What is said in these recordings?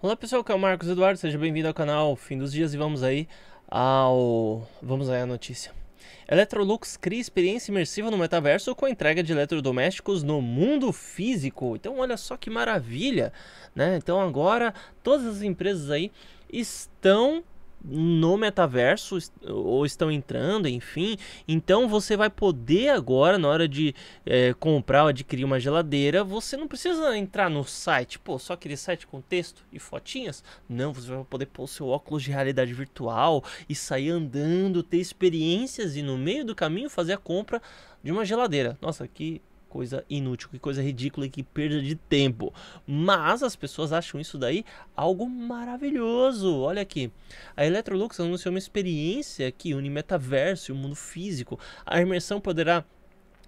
Olá pessoal, aqui é o Marcos Eduardo, seja bem-vindo ao canal Fim dos Dias e vamos aí ao... vamos aí à notícia. Electrolux cria experiência imersiva no metaverso com a entrega de eletrodomésticos no mundo físico. Então olha só que maravilha, né? Então agora todas as empresas aí estão no metaverso ou estão entrando, enfim. Então você vai poder agora, na hora de é, comprar ou adquirir uma geladeira, você não precisa entrar no site, pô, só aquele site com texto e fotinhas. Não, você vai poder pôr o seu óculos de realidade virtual e sair andando, ter experiências e no meio do caminho fazer a compra de uma geladeira. Nossa, que coisa inútil, que coisa ridícula e que perda de tempo. Mas as pessoas acham isso daí algo maravilhoso. Olha aqui. A Electrolux anunciou uma experiência que une metaverso e o mundo físico. A imersão poderá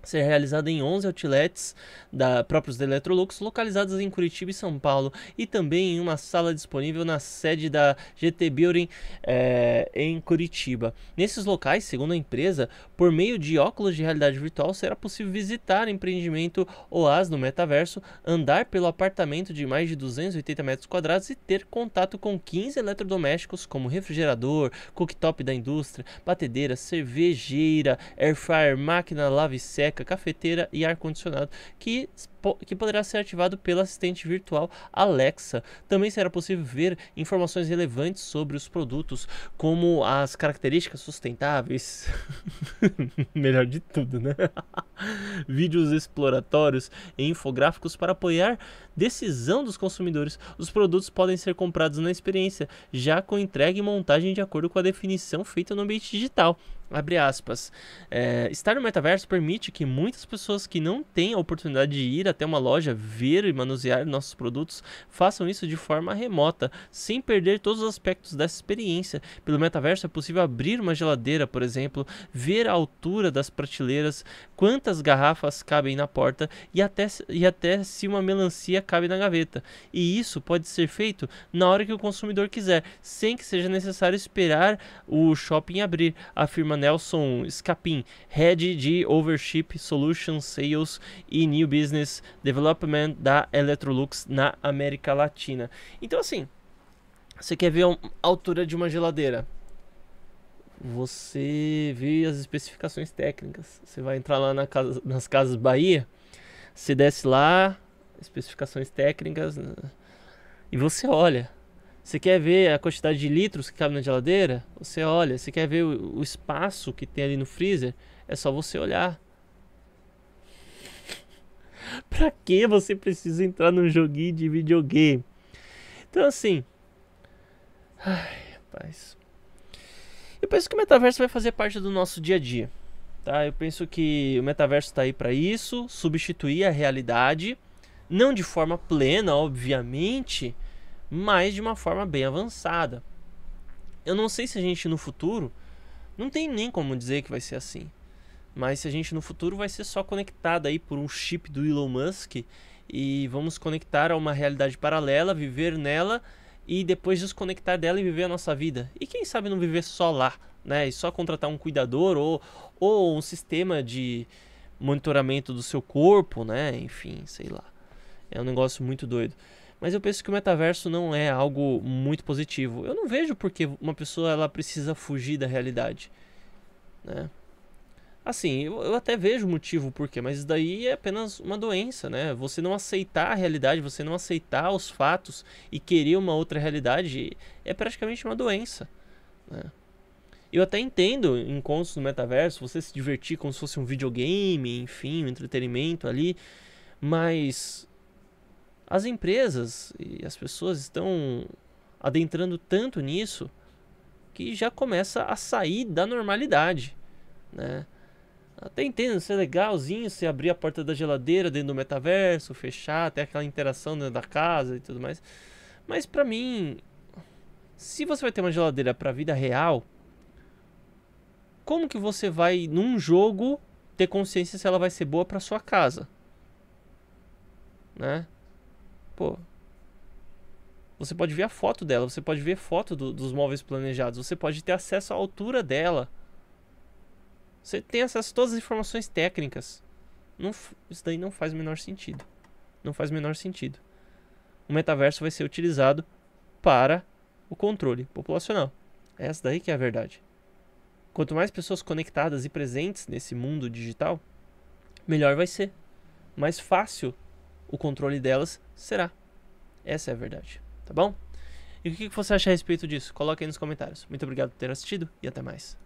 ser realizada em 11 outlets da, próprios da Electrolux, localizados em Curitiba e São Paulo, e também em uma sala disponível na sede da GT Building é, em Curitiba. Nesses locais, segundo a empresa, por meio de óculos de realidade virtual, será possível visitar o empreendimento OAS no metaverso, andar pelo apartamento de mais de 280 metros quadrados e ter contato com 15 eletrodomésticos, como refrigerador, cooktop da indústria, batedeira, cervejeira, air fryer, máquina lave-seca, biblioteca, cafeteira e ar-condicionado, que que poderá ser ativado pelo assistente virtual Alexa. Também será possível ver informações relevantes sobre os produtos, como as características sustentáveis, melhor de tudo, né? Vídeos exploratórios e infográficos para apoiar decisão dos consumidores. Os produtos podem ser comprados na experiência, já com entrega e montagem de acordo com a definição feita no ambiente digital abre aspas, é, estar no metaverso permite que muitas pessoas que não têm a oportunidade de ir até uma loja, ver e manusear nossos produtos, façam isso de forma remota, sem perder todos os aspectos dessa experiência. Pelo metaverso é possível abrir uma geladeira, por exemplo, ver a altura das prateleiras, quantas garrafas cabem na porta e até, e até se uma melancia cabe na gaveta. E isso pode ser feito na hora que o consumidor quiser, sem que seja necessário esperar o shopping abrir, afirma Nelson Scapin, head de Overship Solutions Sales e New Business Development da Electrolux na América Latina. Então, assim, você quer ver a altura de uma geladeira? Você vê as especificações técnicas. Você vai entrar lá na casa, nas Casas Bahia, você desce lá, especificações técnicas, né? e você olha. Você quer ver a quantidade de litros que cabe na geladeira? Você olha. Você quer ver o, o espaço que tem ali no freezer? É só você olhar. Pra que você precisa entrar num joguinho de videogame? Então, assim. Ai, rapaz. Eu penso que o metaverso vai fazer parte do nosso dia a dia. Tá? Eu penso que o metaverso está aí para isso substituir a realidade. Não de forma plena, obviamente, mas de uma forma bem avançada. Eu não sei se a gente no futuro. Não tem nem como dizer que vai ser assim. Mas se a gente no futuro vai ser só conectado aí por um chip do Elon Musk e vamos conectar a uma realidade paralela, viver nela e depois desconectar dela e viver a nossa vida. E quem sabe não viver só lá, né? E só contratar um cuidador ou, ou um sistema de monitoramento do seu corpo, né? Enfim, sei lá. É um negócio muito doido. Mas eu penso que o metaverso não é algo muito positivo. Eu não vejo porque uma pessoa ela precisa fugir da realidade, né? Assim, eu, eu até vejo motivo por quê, mas isso daí é apenas uma doença, né? Você não aceitar a realidade, você não aceitar os fatos e querer uma outra realidade é praticamente uma doença. Né? Eu até entendo encontros no metaverso, você se divertir como se fosse um videogame, enfim, um entretenimento ali, mas as empresas e as pessoas estão adentrando tanto nisso que já começa a sair da normalidade, né? Até entendo, isso é legalzinho, você abrir a porta da geladeira dentro do metaverso, fechar, até aquela interação dentro da casa e tudo mais. Mas para mim, se você vai ter uma geladeira para a vida real, como que você vai num jogo ter consciência se ela vai ser boa para sua casa? Né? Pô, você pode ver a foto dela, você pode ver foto do, dos móveis planejados, você pode ter acesso à altura dela. Você tem acesso a todas as informações técnicas. Não, isso daí não faz o menor sentido. Não faz o menor sentido. O metaverso vai ser utilizado para o controle populacional. É essa daí que é a verdade. Quanto mais pessoas conectadas e presentes nesse mundo digital, melhor vai ser. Mais fácil o controle delas será. Essa é a verdade, tá bom? E o que você acha a respeito disso? Coloque aí nos comentários. Muito obrigado por ter assistido e até mais.